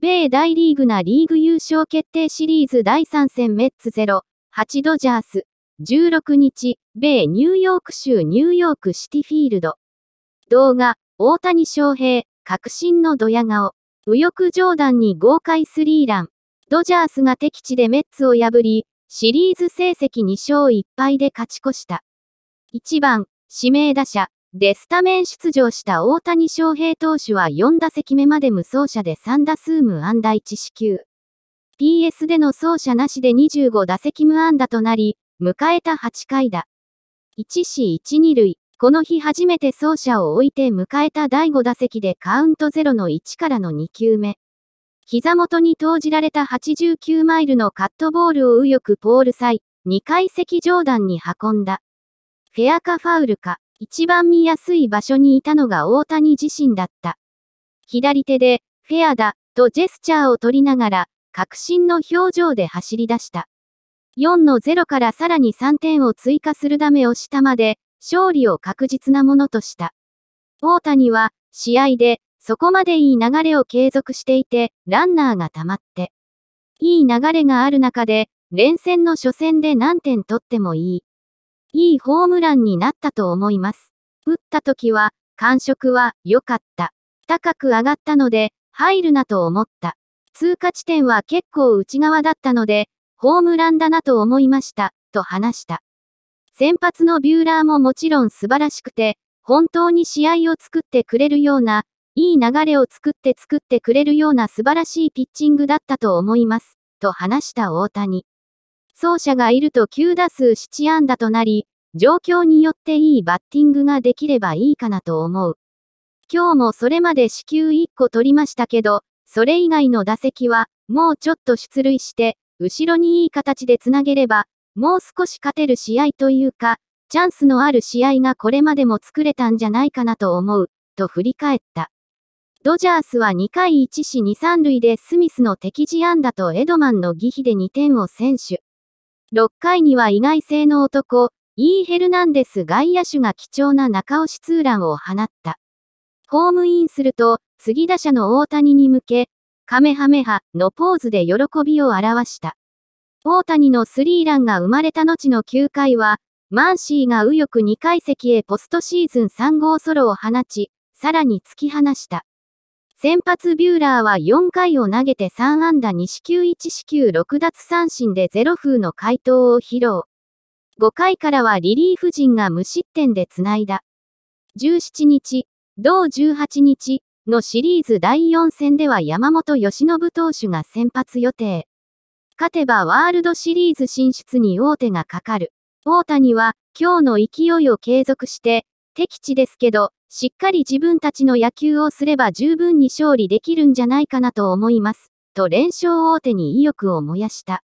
米大リーグなリーグ優勝決定シリーズ第3戦メッツ0、8ドジャース。16日、米ニューヨーク州ニューヨークシティフィールド。動画、大谷翔平、革新のドヤ顔。右翼上段に豪快スリーラン。ドジャースが敵地でメッツを破り、シリーズ成績2勝1敗で勝ち越した。1番、指名打者、でスタメン出場した大谷翔平投手は4打席目まで無走者で3打数無安打1四球。PS での走者なしで25打席無安打となり、迎えた8回だ。1死1 2塁。この日初めて走者を置いて迎えた第5打席でカウント0の1からの2球目。膝元に投じられた89マイルのカットボールを右翼ポール際、2階席上段に運んだ。フェアかファウルか。一番見やすい場所にいたのが大谷自身だった。左手で、フェアだ、とジェスチャーを取りながら、確信の表情で走り出した。4の0からさらに3点を追加するダメを下まで、勝利を確実なものとした。大谷は、試合で、そこまでいい流れを継続していて、ランナーが溜まって。いい流れがある中で、連戦の初戦で何点取ってもいい。いいホームランになったと思います。打った時は、感触は良かった。高く上がったので、入るなと思った。通過地点は結構内側だったので、ホームランだなと思いました、と話した。先発のビューラーももちろん素晴らしくて、本当に試合を作ってくれるような、いい流れを作って作ってくれるような素晴らしいピッチングだったと思います、と話した大谷。走者がいると9打数7安打となり、状況によっていいバッティングができればいいかなと思う。今日もそれまで四球1個取りましたけど、それ以外の打席は、もうちょっと出塁して、後ろにいい形でつなげれば、もう少し勝てる試合というか、チャンスのある試合がこれまでも作れたんじゃないかなと思う、と振り返った。ドジャースは2回1死2 3塁でスミスの敵地安打とエドマンの儀比で2点を先取。6回には意外性の男、イー・ヘルナンデス外野手が貴重な中押しツーランを放った。ホームインすると、次打者の大谷に向け、カメハメハのポーズで喜びを表した。大谷のスリーランが生まれた後の9回は、マンシーが右翼2階席へポストシーズン3号ソロを放ち、さらに突き放した。先発ビューラーは4回を投げて3安打2四球1四球6奪三振で0風の回答を披露。5回からはリリーフ陣が無失点でつないだ。17日、同18日のシリーズ第4戦では山本由伸投手が先発予定。勝てばワールドシリーズ進出に王手がかかる。大谷は今日の勢いを継続して敵地ですけど、しっかり自分たちの野球をすれば十分に勝利できるんじゃないかなと思います。と連勝大手に意欲を燃やした。